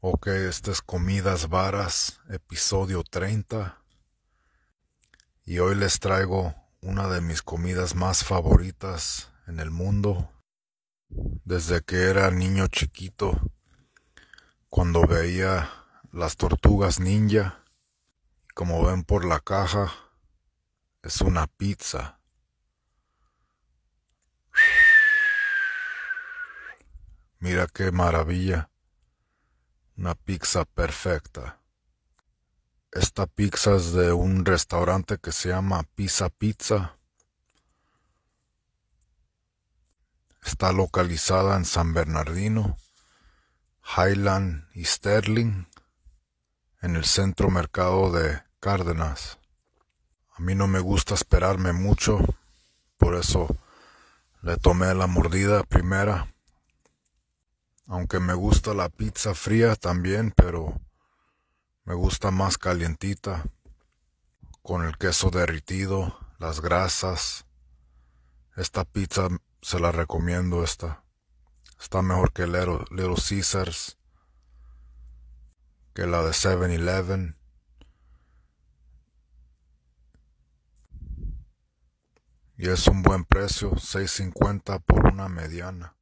Ok, este es Comidas Varas, episodio 30. Y hoy les traigo una de mis comidas más favoritas en el mundo. Desde que era niño chiquito, cuando veía las tortugas ninja, como ven por la caja, es una pizza. Mira qué maravilla. Una pizza perfecta. Esta pizza es de un restaurante que se llama Pizza Pizza. Está localizada en San Bernardino, Highland y Sterling, en el centro mercado de Cárdenas. A mí no me gusta esperarme mucho, por eso le tomé la mordida primera. Aunque me gusta la pizza fría también, pero me gusta más calientita, con el queso derritido, las grasas. Esta pizza se la recomiendo, esta. Está mejor que Little, Little Caesars, que la de 7-Eleven. Y es un buen precio, 6.50 por una mediana.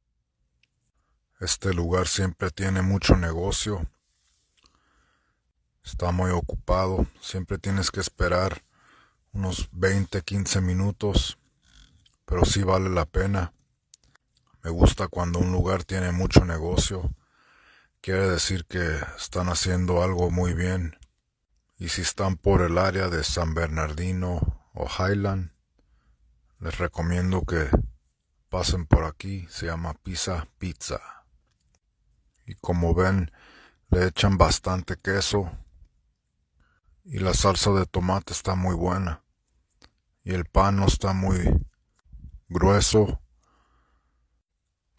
Este lugar siempre tiene mucho negocio. Está muy ocupado. Siempre tienes que esperar unos 20, 15 minutos. Pero sí vale la pena. Me gusta cuando un lugar tiene mucho negocio. Quiere decir que están haciendo algo muy bien. Y si están por el área de San Bernardino o Highland, les recomiendo que pasen por aquí. Se llama Pizza Pizza y como ven le echan bastante queso y la salsa de tomate está muy buena y el pan no está muy grueso.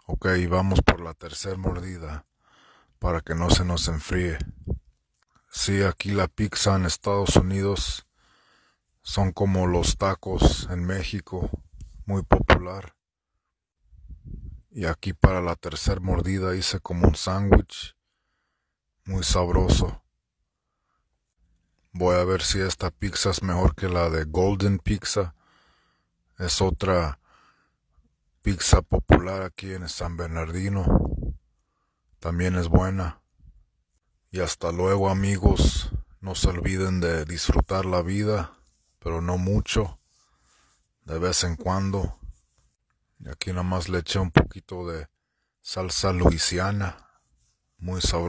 Ok, vamos por la tercera mordida para que no se nos enfríe. Sí, aquí la pizza en Estados Unidos son como los tacos en México, muy popular. Y aquí para la tercera mordida hice como un sándwich muy sabroso. Voy a ver si esta pizza es mejor que la de Golden Pizza. Es otra pizza popular aquí en San Bernardino. También es buena. Y hasta luego amigos. No se olviden de disfrutar la vida, pero no mucho. De vez en cuando aquí nada más le eché un poquito de salsa luisiana. Muy sabrosa.